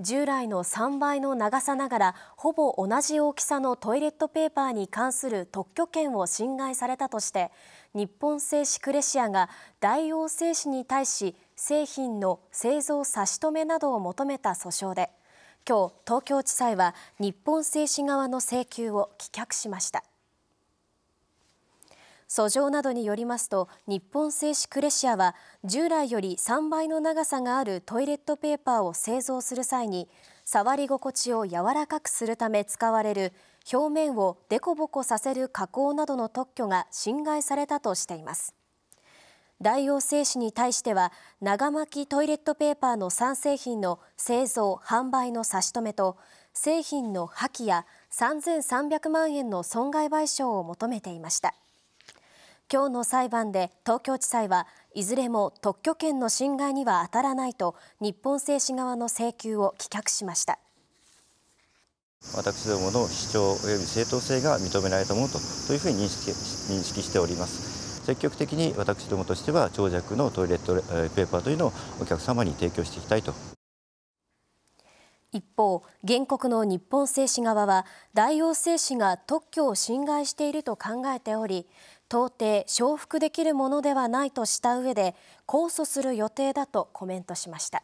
従来の3倍の長さながらほぼ同じ大きさのトイレットペーパーに関する特許権を侵害されたとして日本製紙クレシアが大王製紙に対し製品の製造差し止めなどを求めた訴訟で今日東京地裁は日本製紙側の請求を棄却しました。訴状などによりますと日本製紙クレシアは従来より3倍の長さがあるトイレットペーパーを製造する際に触り心地を柔らかくするため使われる表面をデコボコさせる加工などの特許が侵害されたとしています大王製紙に対しては長巻きトイレットペーパーの3製品の製造・販売の差し止めと製品の破棄や3300万円の損害賠償を求めていました。今日の裁判で東京地裁はいずれも特許権の侵害には当たらないと日本製紙側の請求を棄却しました私どもの主張及び正当性が認められたものとというふうに認識認識しております積極的に私どもとしては長尺のトイレットペーパーというのをお客様に提供していきたいと一方、原告の日本製紙側は、大王製紙が特許を侵害していると考えており、到底承服できるものではないとした上で、控訴する予定だとコメントしました。